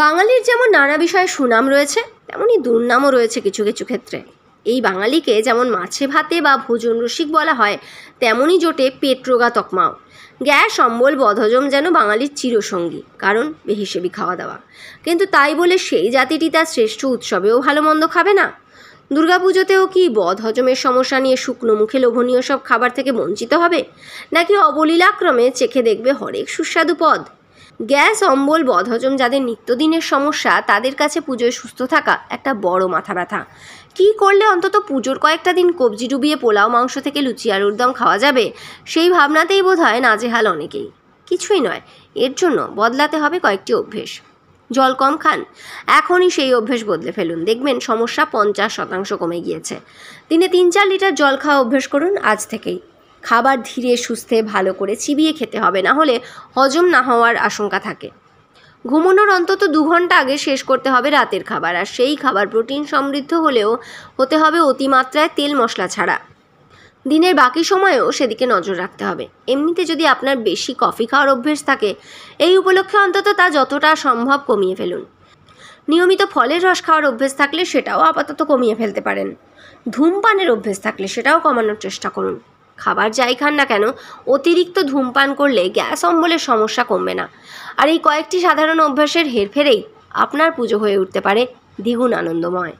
বাঙালির যেমন নানা বিষয়ে সুনাম রয়েছে তেমনই দুর্নামও রয়েছে কিছু কিছু ক্ষেত্রে এই বাঙালিকে যেমন মাছে ভাতে বা ভোজন রসিক বলা হয় তেমনই জোটে পেট্রোগা তকমাও গ্যাস অম্বল বদহজম যেন বাঙালির চিরসঙ্গী কারণ বেহিসেবি খাওয়া দাওয়া কিন্তু তাই বলে সেই জাতিটি তার শ্রেষ্ঠ উৎসবেও ভালো মন্দ খাবে না দুর্গাপুজোতেও কি বদহজমের সমস্যা নিয়ে শুকনো মুখে লোভনীয় সব খাবার থেকে বঞ্চিত হবে নাকি অবলীলাক্রমে চেখে দেখবে হরেক সুস্বাদু পদ গ্যাস অম্বল বদহজম যাদের নিত্যদিনের সমস্যা তাদের কাছে পুজোয় সুস্থ থাকা একটা বড় মাথা ব্যথা কী করলে অন্তত পুজোর কয়েকটা দিন কবজি ডুবিয়ে পোলাও মাংস থেকে লুচি আলুর দম খাওয়া যাবে সেই ভাবনাতেই বোধ হয় নাজেহাল অনেকেই কিছুই নয় এর জন্য বদলাতে হবে কয়েকটি অভ্যেস জল কম খান এখনই সেই অভ্যেস বদলে ফেলুন দেখবেন সমস্যা পঞ্চাশ শতাংশ কমে গিয়েছে দিনে তিন চার লিটার জল খাওয়া অভ্যেস করুন আজ থেকেই খাবার ধীরে সুস্থে ভালো করে চিবিয়ে খেতে হবে না হলে হজম না হওয়ার আশঙ্কা থাকে ঘুমানোর অন্তত দু ঘন্টা আগে শেষ করতে হবে রাতের খাবার আর সেই খাবার প্রোটিন সমৃদ্ধ হলেও হতে হবে অতিমাত্রায় তেল মশলা ছাড়া দিনের বাকি সময়েও সেদিকে নজর রাখতে হবে এমনিতে যদি আপনার বেশি কফি খাওয়ার অভ্যেস থাকে এই উপলক্ষে অন্তত তা যতটা সম্ভব কমিয়ে ফেলুন নিয়মিত ফলের রস খাওয়ার অভ্যেস থাকলে সেটাও আপাতত কমিয়ে ফেলতে পারেন ধূমপানের অভ্যেস থাকলে সেটাও কমানোর চেষ্টা করুন খাবার যাই খান না কেন অতিরিক্ত ধূমপান করলে গ্যাস অম্বলের সমস্যা কমবে না আর এই কয়েকটি সাধারণ অভ্যাসের হেরফেরেই আপনার পুজো হয়ে উঠতে পারে দ্বিগুণ আনন্দময়